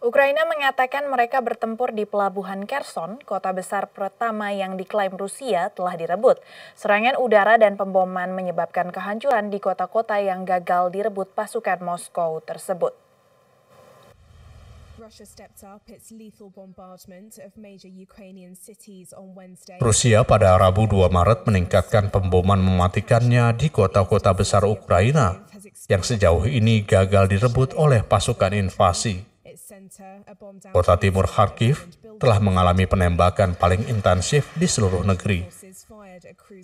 Ukraina mengatakan mereka bertempur di pelabuhan Kherson, kota besar pertama yang diklaim Rusia telah direbut. Serangan udara dan pemboman menyebabkan kehancuran di kota-kota yang gagal direbut pasukan Moskow tersebut. Rusia pada Rabu 2 Maret meningkatkan pemboman mematikannya di kota-kota besar Ukraina yang sejauh ini gagal direbut oleh pasukan invasi. Kota timur Kharkiv telah mengalami penembakan paling intensif di seluruh negeri.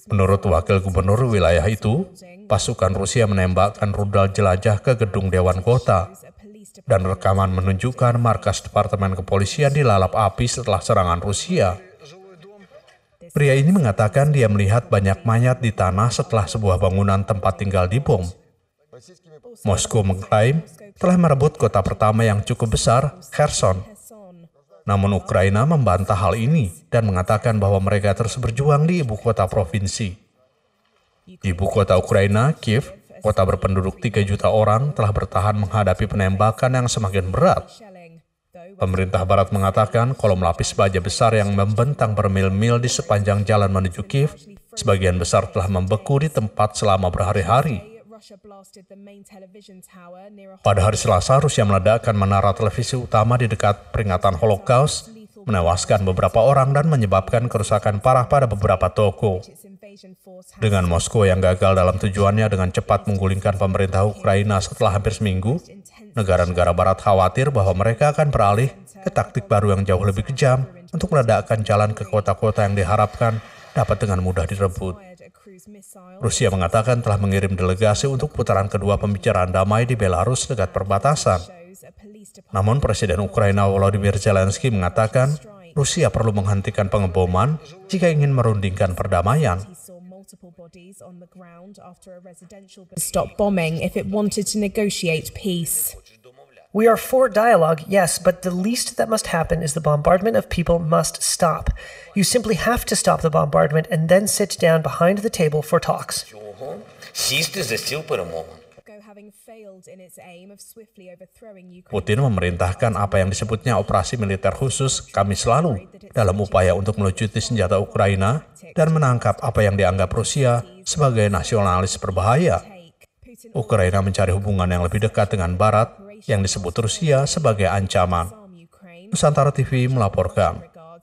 Menurut wakil gubernur wilayah itu, pasukan Rusia menembakkan rudal jelajah ke gedung Dewan Kota dan rekaman menunjukkan markas Departemen Kepolisian dilalap api setelah serangan Rusia. Pria ini mengatakan dia melihat banyak mayat di tanah setelah sebuah bangunan tempat tinggal dibom. Moskow mengklaim telah merebut kota pertama yang cukup besar, Kherson. Namun Ukraina membantah hal ini dan mengatakan bahwa mereka terus berjuang di ibu kota provinsi. Di Ibu kota Ukraina, Kiev, kota berpenduduk 3 juta orang telah bertahan menghadapi penembakan yang semakin berat. Pemerintah Barat mengatakan kolom lapis baja besar yang membentang bermil-mil di sepanjang jalan menuju Kiev, sebagian besar telah membeku di tempat selama berhari-hari pada hari Selasa, Rusia meledakkan menara televisi utama di dekat peringatan Holocaust, menewaskan beberapa orang dan menyebabkan kerusakan parah pada beberapa toko. Dengan Moskow yang gagal dalam tujuannya dengan cepat menggulingkan pemerintah Ukraina setelah hampir seminggu, negara-negara barat khawatir bahwa mereka akan beralih ke taktik baru yang jauh lebih kejam untuk meledakkan jalan ke kota-kota yang diharapkan dapat dengan mudah direbut. Rusia mengatakan telah mengirim delegasi untuk putaran kedua pembicaraan damai di Belarus dekat perbatasan. Namun Presiden Ukraina Volodymyr Zelensky mengatakan Rusia perlu menghentikan pengeboman jika ingin merundingkan perdamaian. Stop bombing if it wanted to negotiate peace. We are for dialogue, yes, but the least that must happen is the bombardment of people must stop. You simply have to stop the bombardment and then sit down behind the table for talks. Putin memerintahkan apa yang disebutnya operasi militer khusus kami selalu dalam upaya untuk melucuti senjata Ukraina dan menangkap apa yang dianggap Rusia sebagai nasionalis berbahaya. Ukraina mencari hubungan yang lebih dekat dengan Barat yang disebut Rusia sebagai ancaman. Nusantara TV melaporkan.